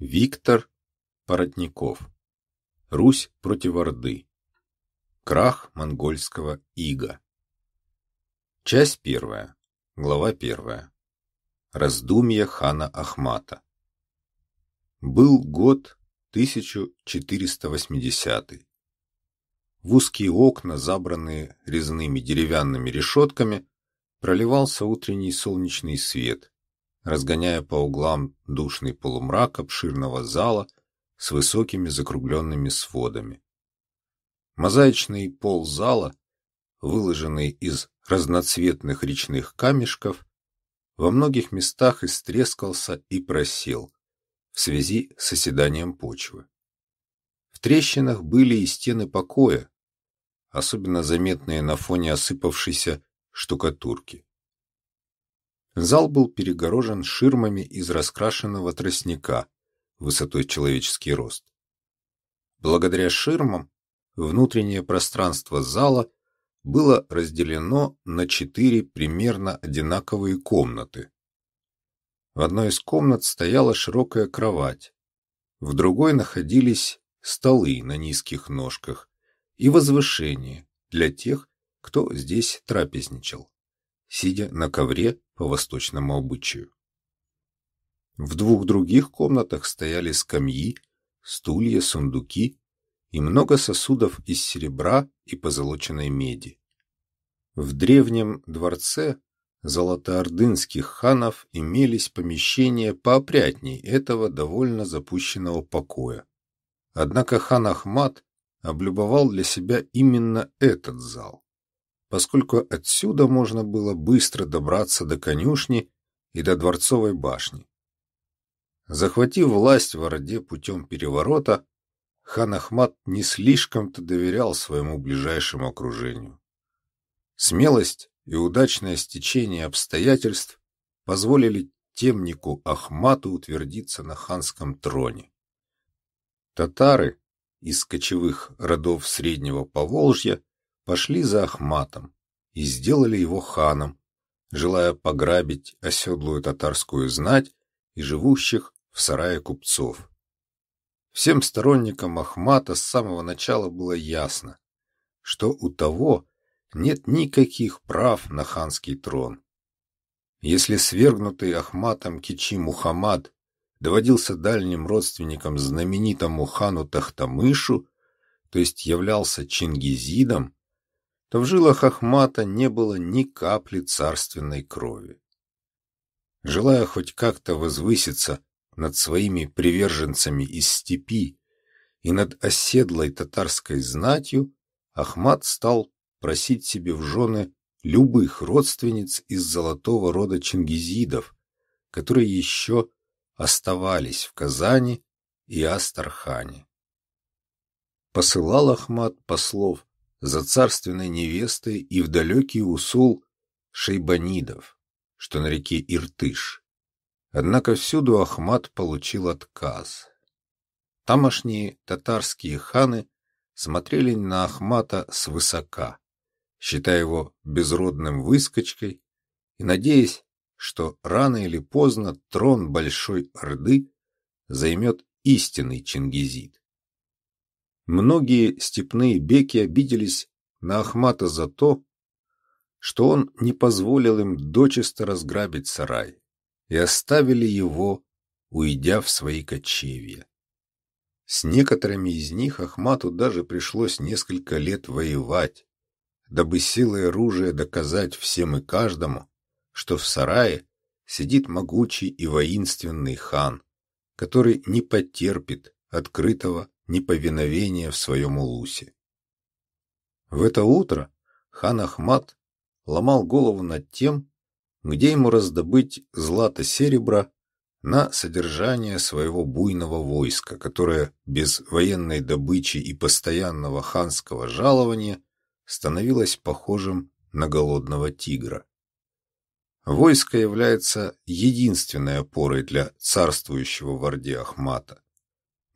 Виктор Поротников. Русь против Орды. Крах монгольского ига. Часть первая. Глава первая. Раздумья хана Ахмата. Был год 1480. В узкие окна, забранные резными деревянными решетками, проливался утренний солнечный свет, разгоняя по углам душный полумрак обширного зала с высокими закругленными сводами. Мозаичный пол зала, выложенный из разноцветных речных камешков, во многих местах истрескался и просел в связи с оседанием почвы. В трещинах были и стены покоя, особенно заметные на фоне осыпавшейся штукатурки. Зал был перегорожен ширмами из раскрашенного тростника высотой человеческий рост. Благодаря ширмам внутреннее пространство зала было разделено на четыре примерно одинаковые комнаты. В одной из комнат стояла широкая кровать, в другой находились столы на низких ножках и возвышение для тех, кто здесь трапезничал сидя на ковре по восточному обычаю. В двух других комнатах стояли скамьи, стулья, сундуки и много сосудов из серебра и позолоченной меди. В древнем дворце золотоордынских ханов имелись помещения поопрятней этого довольно запущенного покоя. Однако хан Ахмат облюбовал для себя именно этот зал поскольку отсюда можно было быстро добраться до конюшни и до дворцовой башни. Захватив власть в Орде путем переворота, хан Ахмат не слишком-то доверял своему ближайшему окружению. Смелость и удачное стечение обстоятельств позволили темнику Ахмату утвердиться на ханском троне. Татары из кочевых родов Среднего Поволжья пошли за Ахматом и сделали его ханом, желая пограбить оседлую татарскую знать и живущих в сарае купцов. Всем сторонникам Ахмата с самого начала было ясно, что у того нет никаких прав на ханский трон. Если свергнутый Ахматом Кичи Мухаммад доводился дальним родственником знаменитому хану Тахтамышу, то есть являлся Чингизидом, то в жилах Ахмата не было ни капли царственной крови. Желая хоть как-то возвыситься над своими приверженцами из степи и над оседлой татарской знатью, Ахмат стал просить себе в жены любых родственниц из золотого рода чингизидов, которые еще оставались в Казани и Астархане. Посылал Ахмат послов за царственной невестой и в далекий усул шейбанидов, что на реке Иртыш. Однако всюду Ахмат получил отказ. Тамошние татарские ханы смотрели на Ахмата свысока, считая его безродным выскочкой и надеясь, что рано или поздно трон Большой Орды займет истинный чингизид. Многие степные беки обиделись на Ахмата за то, что он не позволил им дочисто разграбить сарай и оставили его, уйдя в свои кочевья. С некоторыми из них Ахмату даже пришлось несколько лет воевать, дабы силой оружия доказать всем и каждому, что в сарае сидит могучий и воинственный хан, который не потерпит открытого неповиновение в своем улусе. В это утро хан Ахмат ломал голову над тем, где ему раздобыть злато-серебра на содержание своего буйного войска, которое без военной добычи и постоянного ханского жалования становилось похожим на голодного тигра. Войско является единственной опорой для царствующего в Ахмата.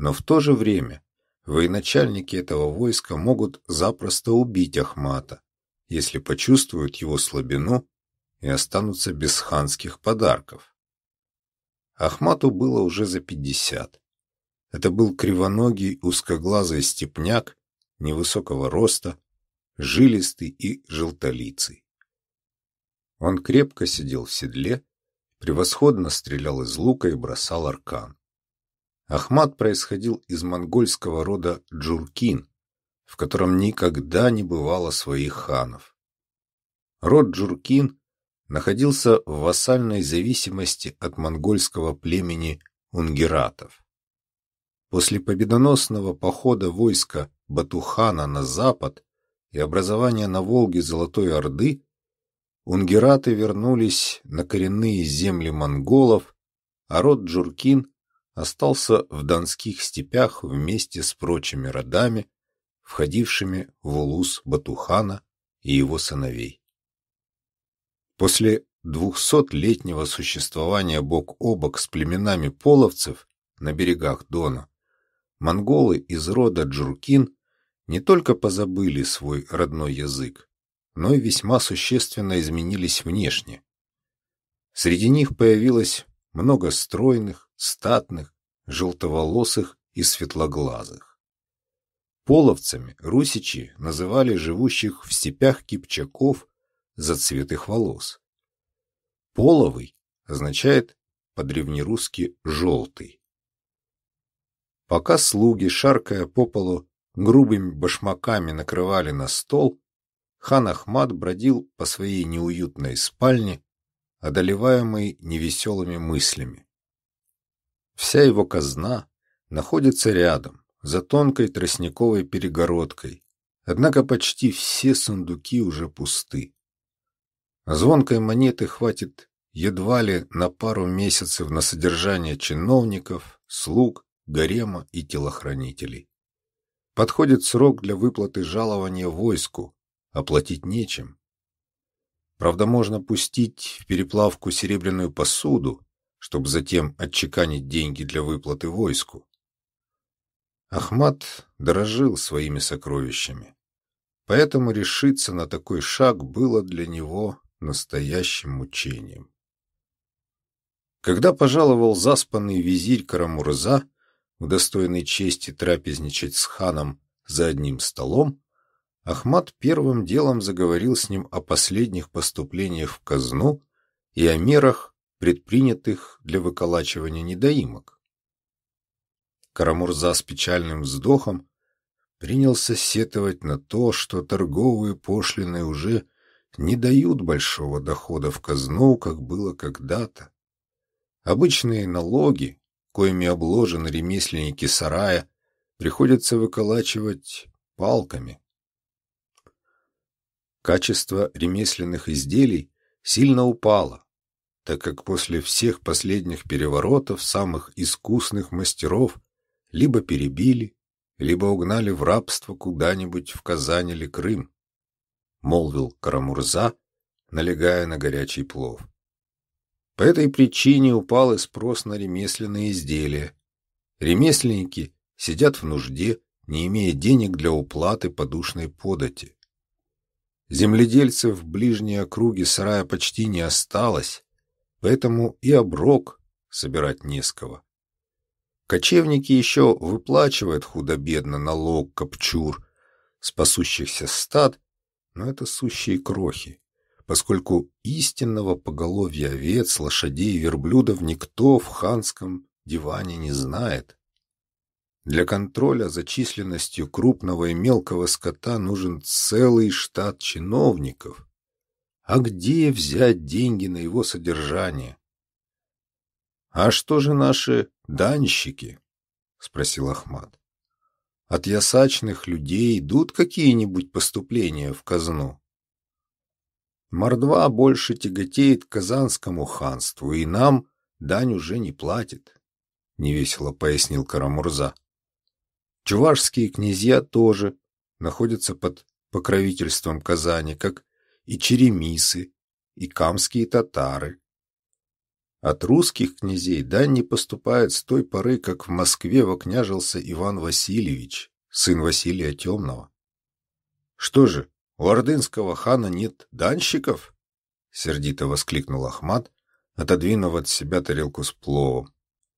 Но в то же время военачальники этого войска могут запросто убить Ахмата, если почувствуют его слабину и останутся без ханских подарков. Ахмату было уже за пятьдесят. Это был кривоногий, узкоглазый степняк невысокого роста, жилистый и желтолицый. Он крепко сидел в седле, превосходно стрелял из лука и бросал аркан. Ахмат происходил из монгольского рода Джуркин, в котором никогда не бывало своих ханов. Род Джуркин находился в вассальной зависимости от монгольского племени унгератов. После победоносного похода войска Батухана на запад и образования на Волге Золотой Орды унгераты вернулись на коренные земли монголов, а род Джуркин остался в Донских степях вместе с прочими родами, входившими в улус Батухана и его сыновей. После двухсотлетнего существования бок о бок с племенами половцев на берегах Дона, монголы из рода Джуркин не только позабыли свой родной язык, но и весьма существенно изменились внешне. Среди них появилось много стройных, статных, желтоволосых и светлоглазых. Половцами русичи называли живущих в степях кипчаков за цвет их волос. Половый означает по-древнерусски «желтый». Пока слуги, шаркая по полу, грубыми башмаками накрывали на стол, хан Ахмат бродил по своей неуютной спальне, одолеваемый невеселыми мыслями. Вся его казна находится рядом, за тонкой тростниковой перегородкой, однако почти все сундуки уже пусты. Звонкой монеты хватит едва ли на пару месяцев на содержание чиновников, слуг, гарема и телохранителей. Подходит срок для выплаты жалования войску, оплатить нечем, Правда, можно пустить в переплавку серебряную посуду, чтобы затем отчеканить деньги для выплаты войску. Ахмат дорожил своими сокровищами, поэтому решиться на такой шаг было для него настоящим мучением. Когда пожаловал заспанный визирь Карамурза, удостоенный чести трапезничать с ханом за одним столом, Ахмат первым делом заговорил с ним о последних поступлениях в казну и о мерах, предпринятых для выколачивания недоимок. Карамурза с печальным вздохом принялся сетовать на то, что торговые пошлины уже не дают большого дохода в казну, как было когда-то. Обычные налоги, коими обложены ремесленники сарая, приходится выколачивать палками качество ремесленных изделий сильно упало, так как после всех последних переворотов самых искусных мастеров либо перебили, либо угнали в рабство куда-нибудь в Казань или Крым, молвил Карамурза, налегая на горячий плов. По этой причине упал и спрос на ремесленные изделия. Ремесленники сидят в нужде, не имея денег для уплаты подушной подати. Земледельцев в ближние округи сарая почти не осталось, поэтому и оброк собирать не с кого. Кочевники еще выплачивают худо-бедно налог копчур спасущихся стад, но это сущие крохи, поскольку истинного поголовья овец, лошадей и верблюдов никто в ханском диване не знает. Для контроля за численностью крупного и мелкого скота нужен целый штат чиновников. А где взять деньги на его содержание? «А что же наши данщики?» — спросил Ахмат. «От ясачных людей идут какие-нибудь поступления в казну?» «Мордва больше тяготеет казанскому ханству, и нам дань уже не платит», — невесело пояснил Карамурза. Чувашские князья тоже находятся под покровительством Казани, как и черемисы, и камские татары. От русских князей дань не поступает с той поры, как в Москве вокняжился Иван Васильевич, сын Василия Темного. Что же, у ордынского хана нет данщиков? Сердито воскликнул Ахмат, отодвинув от себя тарелку с пловом.